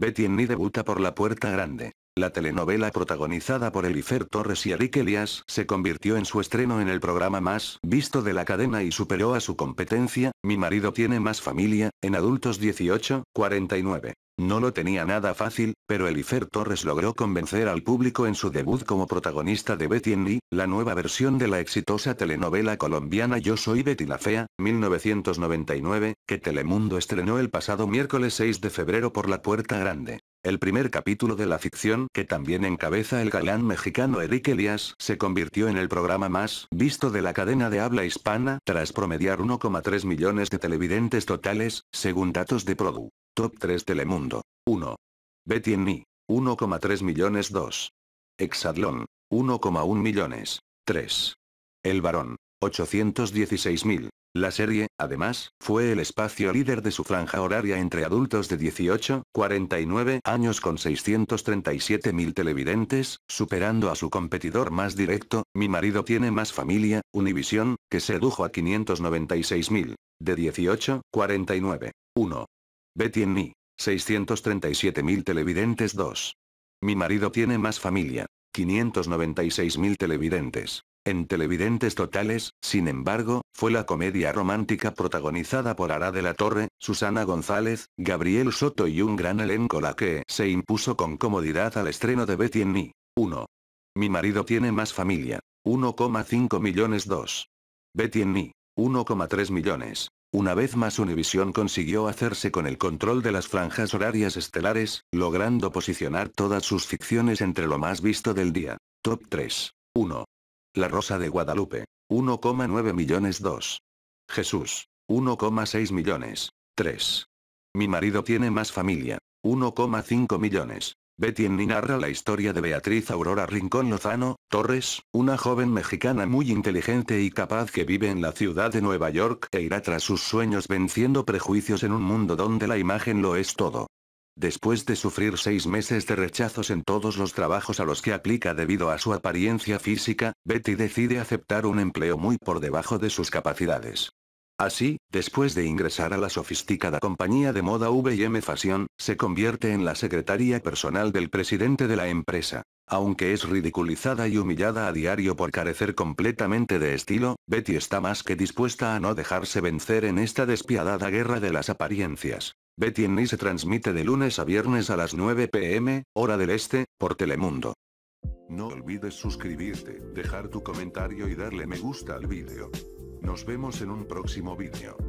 Betty en debuta por La Puerta Grande. La telenovela protagonizada por Elifer Torres y Eric Elias se convirtió en su estreno en el programa más visto de la cadena y superó a su competencia, Mi marido tiene más familia, en adultos 18, 49. No lo tenía nada fácil, pero Elifer Torres logró convencer al público en su debut como protagonista de Betty and Lee, la nueva versión de la exitosa telenovela colombiana Yo soy Betty la Fea, 1999, que Telemundo estrenó el pasado miércoles 6 de febrero por la Puerta Grande. El primer capítulo de la ficción, que también encabeza el galán mexicano Eric Elias, se convirtió en el programa más visto de la cadena de habla hispana, tras promediar 1,3 millones de televidentes totales, según datos de Produ. Top 3 Telemundo. 1. Betty en mí 1,3 millones 2. Exatlón. 1,1 millones. 3. El varón. mil. La serie, además, fue el espacio líder de su franja horaria entre adultos de 18, 49 años con 637 mil televidentes, superando a su competidor más directo, Mi marido tiene más familia, Univision, que sedujo a 596 mil. De 18, 49. 1. Betty en mi, 637.000 televidentes 2. Mi marido tiene más familia. 596.000 televidentes. En televidentes totales, sin embargo, fue la comedia romántica protagonizada por Ara de la Torre, Susana González, Gabriel Soto y un gran elenco la que se impuso con comodidad al estreno de Betty en mí. 1. Mi marido tiene más familia. 1,5 millones 2. Betty en mí. 1,3 millones. Una vez más Univision consiguió hacerse con el control de las franjas horarias estelares, logrando posicionar todas sus ficciones entre lo más visto del día. Top 3. 1. La Rosa de Guadalupe. 1,9 millones 2. Jesús. 1,6 millones. 3. Mi marido tiene más familia. 1,5 millones. Betty ni narra la historia de Beatriz Aurora Rincón Lozano, Torres, una joven mexicana muy inteligente y capaz que vive en la ciudad de Nueva York e irá tras sus sueños venciendo prejuicios en un mundo donde la imagen lo es todo. Después de sufrir seis meses de rechazos en todos los trabajos a los que aplica debido a su apariencia física, Betty decide aceptar un empleo muy por debajo de sus capacidades. Así, después de ingresar a la sofisticada compañía de moda VM Fashion, se convierte en la secretaria personal del presidente de la empresa. Aunque es ridiculizada y humillada a diario por carecer completamente de estilo, Betty está más que dispuesta a no dejarse vencer en esta despiadada guerra de las apariencias. Betty en se transmite de lunes a viernes a las 9 pm, hora del este, por Telemundo. No olvides suscribirte, dejar tu comentario y darle me gusta al vídeo. Nos vemos en un próximo vídeo.